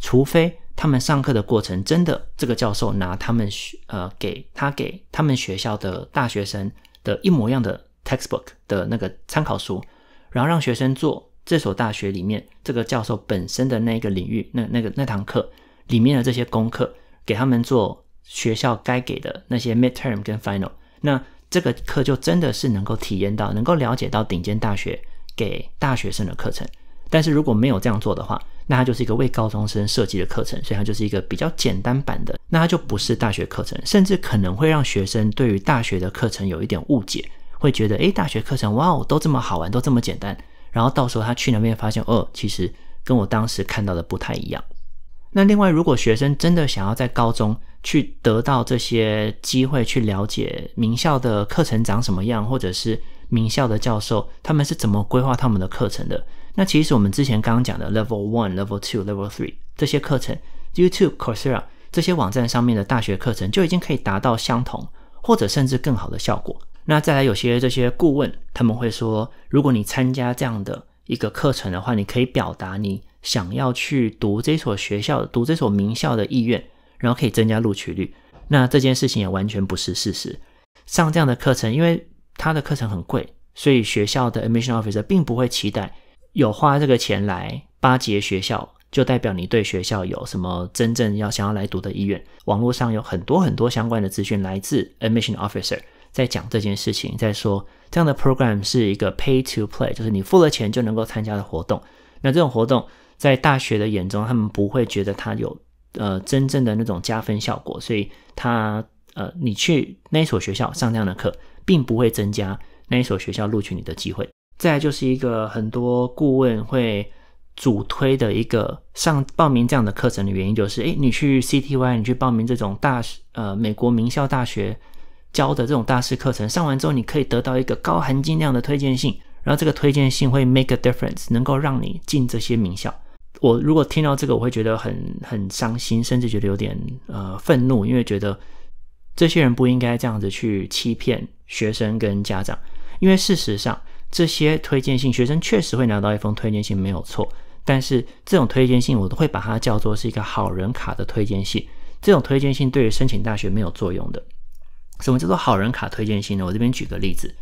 除非他们上课的过程真的，这个教授拿他们学呃给他给他们学校的大学生的一模一样的 textbook 的那个参考书，然后让学生做这所大学里面这个教授本身的那个领域那那个那堂课里面的这些功课，给他们做学校该给的那些 midterm 跟 final，那这个课就真的是能够体验到，能够了解到顶尖大学。给大学生的课程，但是如果没有这样做的话，那它就是一个为高中生设计的课程，所以它就是一个比较简单版的，那它就不是大学课程，甚至可能会让学生对于大学的课程有一点误解，会觉得诶，大学课程哇哦都这么好玩，都这么简单，然后到时候他去那边发现，哦，其实跟我当时看到的不太一样。那另外，如果学生真的想要在高中去得到这些机会，去了解名校的课程长什么样，或者是。名校的教授他们是怎么规划他们的课程的？那其实我们之前刚刚讲的 level one、level two、level three 这些课程，YouTube、Coursera 这些网站上面的大学课程就已经可以达到相同或者甚至更好的效果。那再来有些这些顾问，他们会说，如果你参加这样的一个课程的话，你可以表达你想要去读这所学校、读这所名校的意愿，然后可以增加录取率。那这件事情也完全不是事实。上这样的课程，因为。他的课程很贵，所以学校的 admission officer 并不会期待有花这个钱来巴结学校，就代表你对学校有什么真正要想要来读的意愿。网络上有很多很多相关的资讯，来自 admission officer 在讲这件事情，在说这样的 program 是一个 pay to play，就是你付了钱就能够参加的活动。那这种活动在大学的眼中，他们不会觉得它有呃真正的那种加分效果，所以他呃，你去那所学校上这样的课。并不会增加那一所学校录取你的机会。再就是一个很多顾问会主推的一个上报名这样的课程的原因，就是诶，你去 CTY，你去报名这种大呃美国名校大学教的这种大师课程，上完之后你可以得到一个高含金量的推荐信，然后这个推荐信会 make a difference，能够让你进这些名校。我如果听到这个，我会觉得很很伤心，甚至觉得有点呃愤怒，因为觉得这些人不应该这样子去欺骗。学生跟家长，因为事实上这些推荐信，学生确实会拿到一封推荐信，没有错。但是这种推荐信，我都会把它叫做是一个好人卡的推荐信。这种推荐信对于申请大学没有作用的。什么叫做好人卡推荐信呢？我这边举个例子，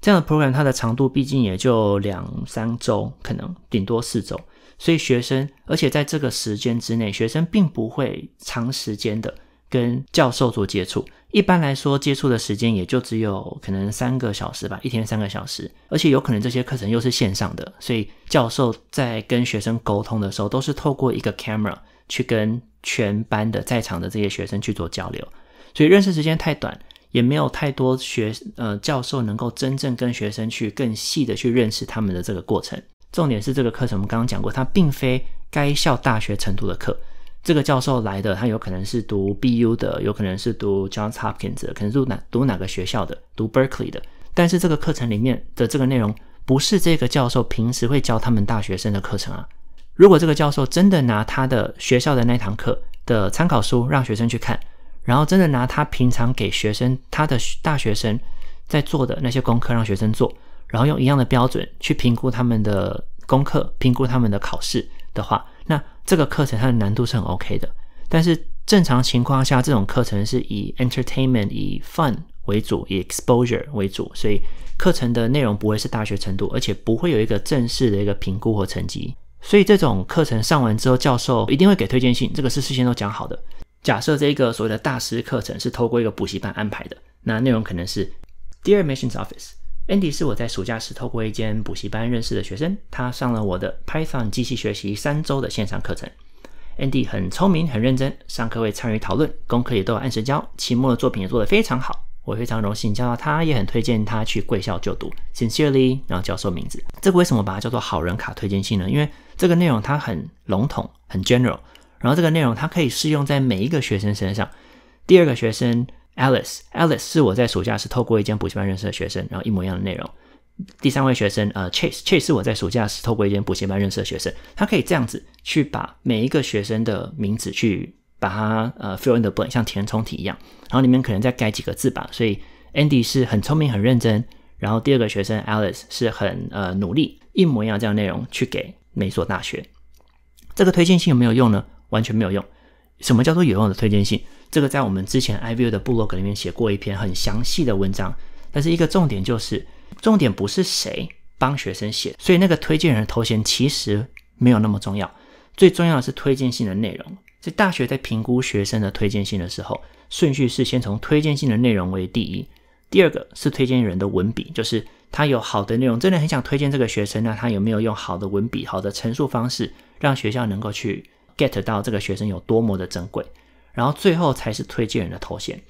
这样的 program 它的长度毕竟也就两三周，可能顶多四周。所以学生，而且在这个时间之内，学生并不会长时间的。跟教授做接触，一般来说接触的时间也就只有可能三个小时吧，一天三个小时，而且有可能这些课程又是线上的，所以教授在跟学生沟通的时候，都是透过一个 camera 去跟全班的在场的这些学生去做交流，所以认识时间太短，也没有太多学呃教授能够真正跟学生去更细的去认识他们的这个过程。重点是这个课程我们刚刚讲过，它并非该校大学程度的课。这个教授来的，他有可能是读 BU 的，有可能是读 Johns Hopkins 的，可能读哪读哪个学校的，读 Berkeley 的。但是这个课程里面的这个内容，不是这个教授平时会教他们大学生的课程啊。如果这个教授真的拿他的学校的那堂课的参考书让学生去看，然后真的拿他平常给学生他的大学生在做的那些功课让学生做，然后用一样的标准去评估他们的功课，评估他们的考试的话。这个课程它的难度是很 OK 的，但是正常情况下，这种课程是以 entertainment、以 fun 为主，以 exposure 为主，所以课程的内容不会是大学程度，而且不会有一个正式的一个评估和成绩。所以这种课程上完之后，教授一定会给推荐信，这个是事先都讲好的。假设这个所谓的大师课程是透过一个补习班安排的，那内容可能是 Dear Missions Office。Andy 是我在暑假时透过一间补习班认识的学生，他上了我的 Python 机器学习三周的线上课程。Andy 很聪明、很认真，上课会参与讨论，功课也都有按时交，期末的作品也做得非常好。我非常荣幸教到他，也很推荐他去贵校就读。Sincerely，然后教授名字。这个为什么把它叫做好人卡推荐信呢？因为这个内容它很笼统、很 general，然后这个内容它可以适用在每一个学生身上。第二个学生。Alice，Alice 是我在暑假时透过一间补习班认识的学生，然后一模一样的内容。第三位学生呃，Chase，Chase 是我在暑假时透过一间补习班认识的学生，他可以这样子去把每一个学生的名字去把它呃 fill in the blank 像填充题一样，然后里面可能再改几个字吧。所以 Andy 是很聪明很认真，然后第二个学生 Alice 是很呃努力，一模一样这样内容去给每所大学。这个推荐信有没有用呢？完全没有用。什么叫做有用的推荐信？这个在我们之前 IView 的部落格里面写过一篇很详细的文章，但是一个重点就是，重点不是谁帮学生写，所以那个推荐人的头衔其实没有那么重要，最重要的是推荐信的内容。所以大学在评估学生的推荐信的时候，顺序是先从推荐信的内容为第一，第二个是推荐人的文笔，就是他有好的内容，真的很想推荐这个学生那他有没有用好的文笔、好的陈述方式，让学校能够去 get 到这个学生有多么的珍贵。然后最后才是推荐人的头衔，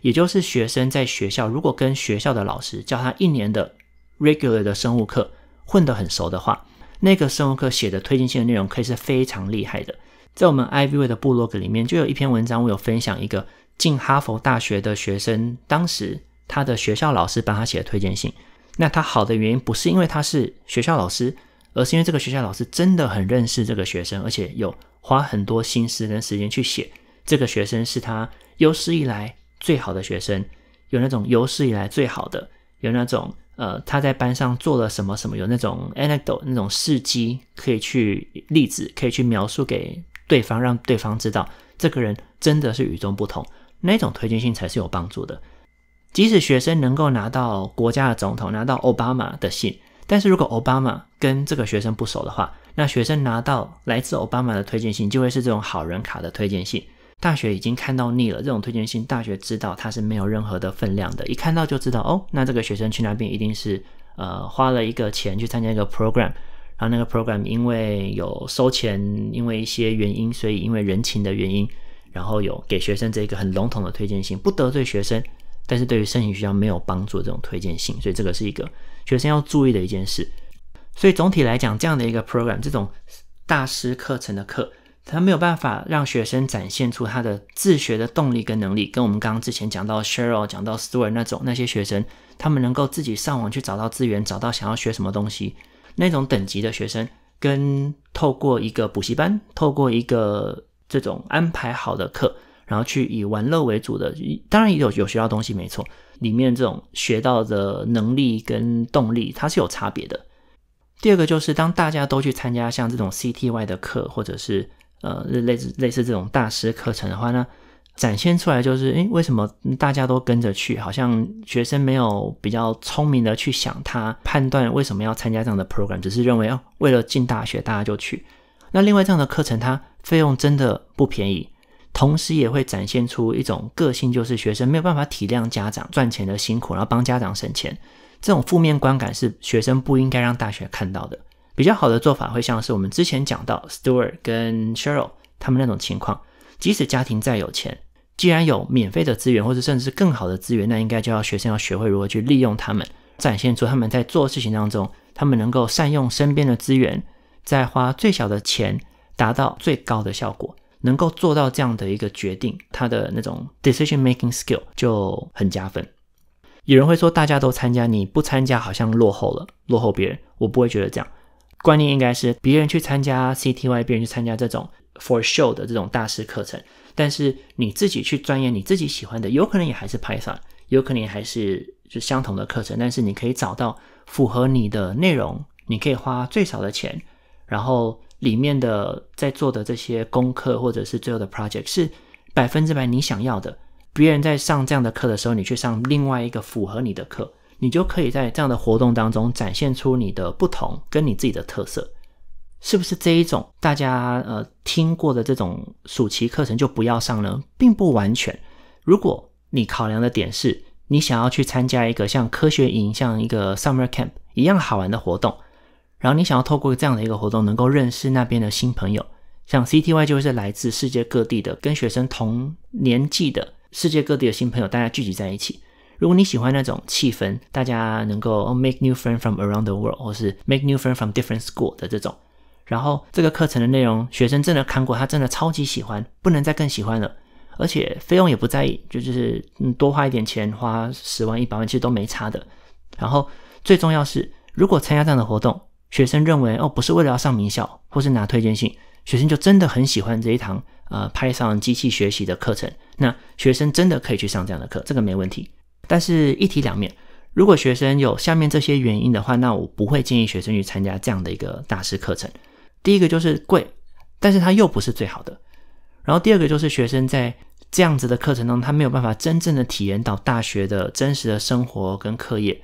也就是学生在学校如果跟学校的老师教他一年的 regular 的生物课混得很熟的话，那个生物课写的推荐信的内容可以是非常厉害的。在我们 Ivy 的部落格里面就有一篇文章，我有分享一个进哈佛大学的学生，当时他的学校老师帮他写的推荐信。那他好的原因不是因为他是学校老师，而是因为这个学校老师真的很认识这个学生，而且有花很多心思跟时间去写。这个学生是他有史以来最好的学生，有那种有史以来最好的，有那种呃他在班上做了什么什么，有那种 anecdote 那种事迹可以去例子可以去描述给对方，让对方知道这个人真的是与众不同，那种推荐信才是有帮助的。即使学生能够拿到国家的总统拿到奥巴马的信，但是如果奥巴马跟这个学生不熟的话，那学生拿到来自奥巴马的推荐信就会是这种好人卡的推荐信。大学已经看到腻了这种推荐信，大学知道它是没有任何的分量的，一看到就知道哦，那这个学生去那边一定是呃花了一个钱去参加一个 program，然后那个 program 因为有收钱，因为一些原因，所以因为人情的原因，然后有给学生这个很笼统的推荐信，不得罪学生，但是对于申请学校没有帮助这种推荐信，所以这个是一个学生要注意的一件事。所以总体来讲，这样的一个 program，这种大师课程的课。他没有办法让学生展现出他的自学的动力跟能力，跟我们刚刚之前讲到 Cheryl 讲到 Stuart 那种那些学生，他们能够自己上网去找到资源，找到想要学什么东西，那种等级的学生，跟透过一个补习班，透过一个这种安排好的课，然后去以玩乐为主的，当然也有有学到东西没错，里面这种学到的能力跟动力，它是有差别的。第二个就是当大家都去参加像这种 C T Y 的课，或者是呃，类似类似这种大师课程的话呢，展现出来就是，诶，为什么大家都跟着去？好像学生没有比较聪明的去想他判断为什么要参加这样的 program，只是认为哦，为了进大学大家就去。那另外这样的课程，它费用真的不便宜，同时也会展现出一种个性，就是学生没有办法体谅家长赚钱的辛苦，然后帮家长省钱，这种负面观感是学生不应该让大学看到的。比较好的做法会像是我们之前讲到 Stewart 跟 c h e r y l 他们那种情况，即使家庭再有钱，既然有免费的资源，或者甚至是更好的资源，那应该就要学生要学会如何去利用他们，展现出他们在做事情当中，他们能够善用身边的资源，在花最小的钱达到最高的效果，能够做到这样的一个决定，他的那种 decision making skill 就很加分。有人会说，大家都参加，你不参加好像落后了，落后别人，我不会觉得这样。观念应该是别人去参加 CTY，别人去参加这种 for show 的这种大师课程，但是你自己去钻研你自己喜欢的，有可能也还是 Python，有可能还是就相同的课程，但是你可以找到符合你的内容，你可以花最少的钱，然后里面的在做的这些功课或者是最后的 project 是百分之百你想要的。别人在上这样的课的时候，你去上另外一个符合你的课。你就可以在这样的活动当中展现出你的不同跟你自己的特色，是不是这一种大家呃听过的这种暑期课程就不要上了，并不完全。如果你考量的点是你想要去参加一个像科学营、像一个 summer camp 一样好玩的活动，然后你想要透过这样的一个活动能够认识那边的新朋友，像 CTY 就是来自世界各地的跟学生同年纪的世界各地的新朋友，大家聚集在一起。如果你喜欢那种气氛，大家能够 make new friend from around the world，或是 make new friend from different school 的这种，然后这个课程的内容，学生真的看过，他真的超级喜欢，不能再更喜欢了，而且费用也不在意，就是嗯多花一点钱，花十万、一百万其实都没差的。然后最重要是，如果参加这样的活动，学生认为哦不是为了要上名校或是拿推荐信，学生就真的很喜欢这一堂呃派上机器学习的课程，那学生真的可以去上这样的课，这个没问题。但是一体两面，如果学生有下面这些原因的话，那我不会建议学生去参加这样的一个大师课程。第一个就是贵，但是它又不是最好的。然后第二个就是学生在这样子的课程中，他没有办法真正的体验到大学的真实的生活跟课业，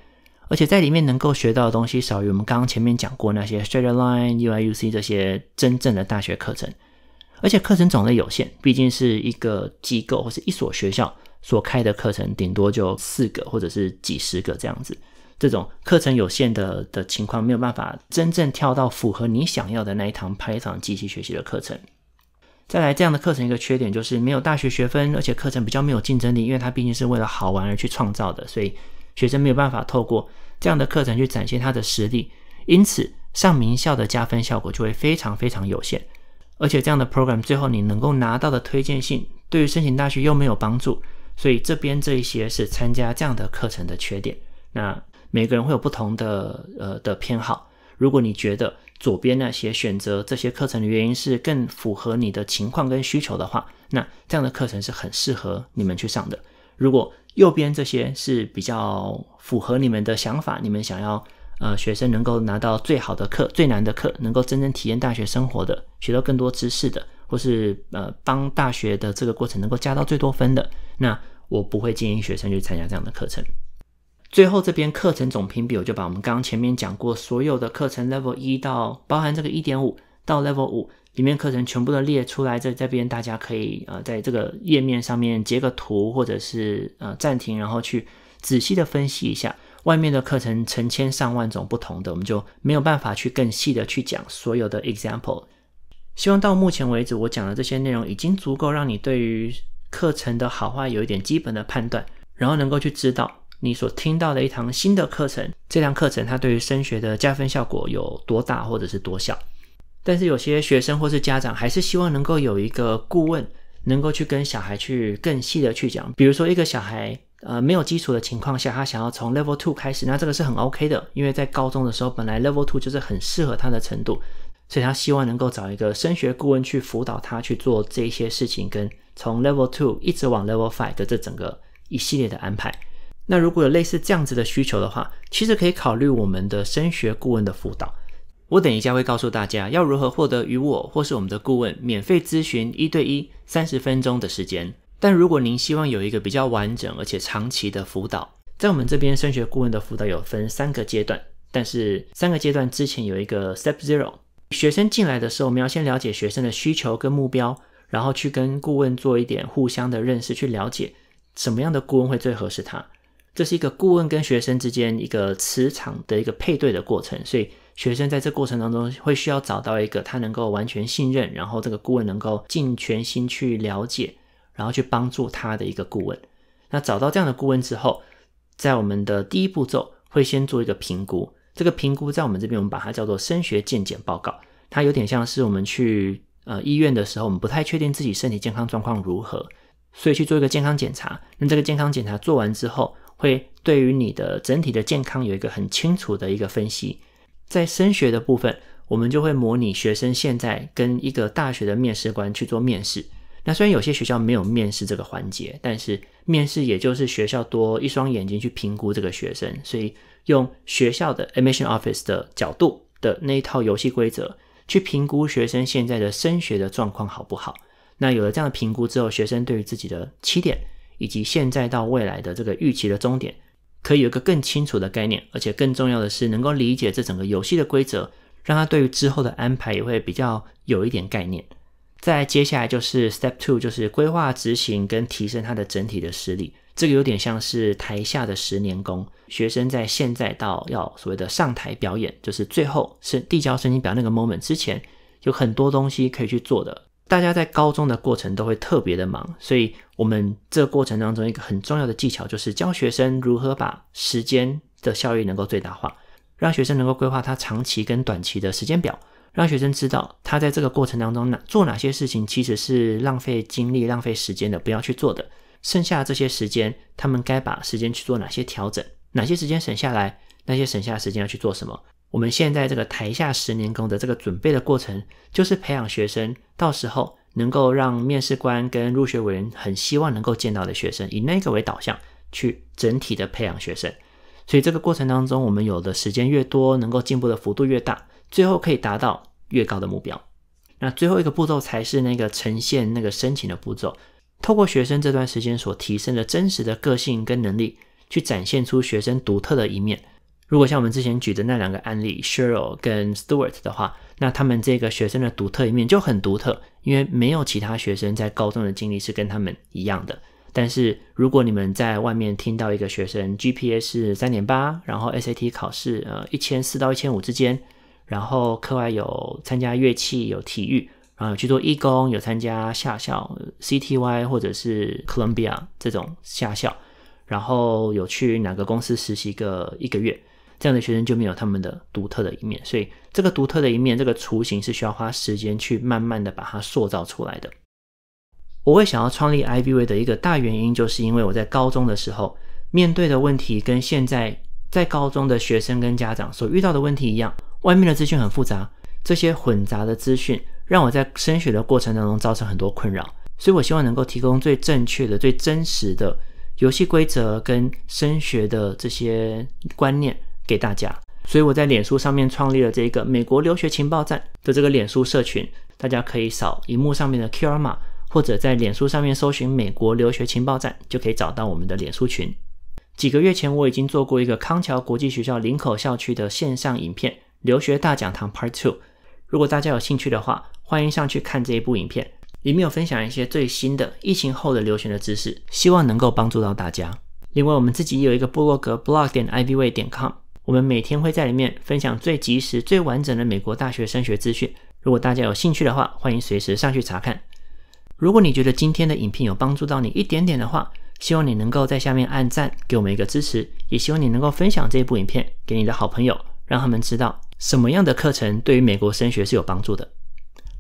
而且在里面能够学到的东西少于我们刚刚前面讲过那些 straight line、U I U C 这些真正的大学课程，而且课程种类有限，毕竟是一个机构或是一所学校。所开的课程顶多就四个或者是几十个这样子，这种课程有限的的情况没有办法真正跳到符合你想要的那一堂 Python 机器学习的课程。再来，这样的课程一个缺点就是没有大学学分，而且课程比较没有竞争力，因为它毕竟是为了好玩而去创造的，所以学生没有办法透过这样的课程去展现他的实力。因此，上名校的加分效果就会非常非常有限。而且，这样的 program 最后你能够拿到的推荐信，对于申请大学又没有帮助。所以这边这一些是参加这样的课程的缺点。那每个人会有不同的呃的偏好。如果你觉得左边那些选择这些课程的原因是更符合你的情况跟需求的话，那这样的课程是很适合你们去上的。如果右边这些是比较符合你们的想法，你们想要呃学生能够拿到最好的课、最难的课，能够真正体验大学生活的、学到更多知识的。或是呃帮大学的这个过程能够加到最多分的，那我不会建议学生去参加这样的课程。最后这边课程总评比，我就把我们刚刚前面讲过所有的课程 level 一到包含这个一点五到 level 五里面课程全部都列出来，在这边大家可以呃在这个页面上面截个图，或者是呃暂停，然后去仔细的分析一下。外面的课程成千上万种不同的，我们就没有办法去更细的去讲所有的 example。希望到目前为止，我讲的这些内容已经足够让你对于课程的好坏有一点基本的判断，然后能够去知道你所听到的一堂新的课程，这堂课程它对于升学的加分效果有多大或者是多小。但是有些学生或是家长还是希望能够有一个顾问能够去跟小孩去更细的去讲，比如说一个小孩呃没有基础的情况下，他想要从 Level Two 开始，那这个是很 OK 的，因为在高中的时候本来 Level Two 就是很适合他的程度。所以他希望能够找一个升学顾问去辅导他去做这些事情，跟从 Level Two 一直往 Level Five 的这整个一系列的安排。那如果有类似这样子的需求的话，其实可以考虑我们的升学顾问的辅导。我等一下会告诉大家要如何获得与我或是我们的顾问免费咨询一对一三十分钟的时间。但如果您希望有一个比较完整而且长期的辅导，在我们这边升学顾问的辅导有分三个阶段，但是三个阶段之前有一个 Step Zero。学生进来的时候，我们要先了解学生的需求跟目标，然后去跟顾问做一点互相的认识，去了解什么样的顾问会最合适他。这是一个顾问跟学生之间一个磁场的一个配对的过程，所以学生在这过程当中会需要找到一个他能够完全信任，然后这个顾问能够尽全心去了解，然后去帮助他的一个顾问。那找到这样的顾问之后，在我们的第一步骤会先做一个评估。这个评估在我们这边，我们把它叫做升学健检报告。它有点像是我们去呃医院的时候，我们不太确定自己身体健康状况如何，所以去做一个健康检查。那这个健康检查做完之后，会对于你的整体的健康有一个很清楚的一个分析。在升学的部分，我们就会模拟学生现在跟一个大学的面试官去做面试。那虽然有些学校没有面试这个环节，但是面试也就是学校多一双眼睛去评估这个学生，所以。用学校的 admission office 的角度的那一套游戏规则，去评估学生现在的升学的状况好不好。那有了这样的评估之后，学生对于自己的起点，以及现在到未来的这个预期的终点，可以有一个更清楚的概念。而且更重要的是，能够理解这整个游戏的规则，让他对于之后的安排也会比较有一点概念。再接下来就是 step two，就是规划、执行跟提升他的整体的实力。这个有点像是台下的十年功，学生在现在到要所谓的上台表演，就是最后是递交申请表那个 moment 之前，有很多东西可以去做的。大家在高中的过程都会特别的忙，所以我们这个过程当中一个很重要的技巧就是教学生如何把时间的效益能够最大化，让学生能够规划他长期跟短期的时间表，让学生知道他在这个过程当中哪做哪些事情其实是浪费精力、浪费时间的，不要去做的。剩下这些时间，他们该把时间去做哪些调整？哪些时间省下来？那些省下时间要去做什么？我们现在这个台下十年功的这个准备的过程，就是培养学生到时候能够让面试官跟入学委员很希望能够见到的学生，以那个为导向去整体的培养学生。所以这个过程当中，我们有的时间越多，能够进步的幅度越大，最后可以达到越高的目标。那最后一个步骤才是那个呈现那个申请的步骤。透过学生这段时间所提升的真实的个性跟能力，去展现出学生独特的一面。如果像我们之前举的那两个案例，Sheryl 跟 Stewart 的话，那他们这个学生的独特一面就很独特，因为没有其他学生在高中的经历是跟他们一样的。但是如果你们在外面听到一个学生 GPA 是三点八，然后 SAT 考试呃一千四到一千五之间，然后课外有参加乐器有体育。然后有去做义工，有参加夏校 CTY 或者是 c o l u m b i a 这种夏校，然后有去哪个公司实习个一个月，这样的学生就没有他们的独特的一面。所以这个独特的一面，这个雏形是需要花时间去慢慢的把它塑造出来的。我会想要创立 i v v 的一个大原因，就是因为我在高中的时候面对的问题，跟现在在高中的学生跟家长所遇到的问题一样，外面的资讯很复杂，这些混杂的资讯。让我在升学的过程当中造成很多困扰，所以我希望能够提供最正确的、最真实的游戏规则跟升学的这些观念给大家。所以我在脸书上面创立了这个“美国留学情报站”的这个脸书社群，大家可以扫荧幕上面的 QR 码，或者在脸书上面搜寻“美国留学情报站”，就可以找到我们的脸书群。几个月前我已经做过一个康桥国际学校林口校区的线上影片《留学大讲堂 Part Two》。如果大家有兴趣的话，欢迎上去看这一部影片，里面有分享一些最新的疫情后的留学的知识，希望能够帮助到大家。另外，我们自己有一个布洛格 blog. 点 i v w a y 点 com，我们每天会在里面分享最及时、最完整的美国大学升学资讯。如果大家有兴趣的话，欢迎随时上去查看。如果你觉得今天的影片有帮助到你一点点的话，希望你能够在下面按赞，给我们一个支持，也希望你能够分享这一部影片给你的好朋友，让他们知道。什么样的课程对于美国升学是有帮助的？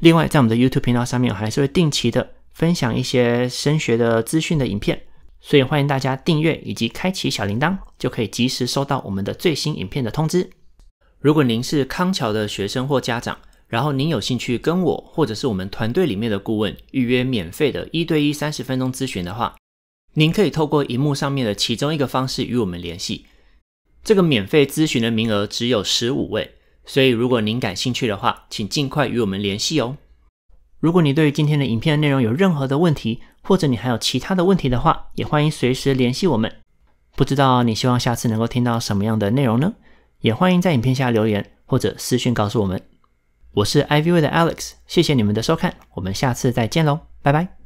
另外，在我们的 YouTube 频道上面，我还是会定期的分享一些升学的资讯的影片，所以欢迎大家订阅以及开启小铃铛，就可以及时收到我们的最新影片的通知。如果您是康桥的学生或家长，然后您有兴趣跟我或者是我们团队里面的顾问预约免费的一对一三十分钟咨询的话，您可以透过荧幕上面的其中一个方式与我们联系。这个免费咨询的名额只有十五位。所以，如果您感兴趣的话，请尽快与我们联系哦。如果你对今天的影片内容有任何的问题，或者你还有其他的问题的话，也欢迎随时联系我们。不知道你希望下次能够听到什么样的内容呢？也欢迎在影片下留言或者私信告诉我们。我是 i v y 的 Alex，谢谢你们的收看，我们下次再见喽，拜拜。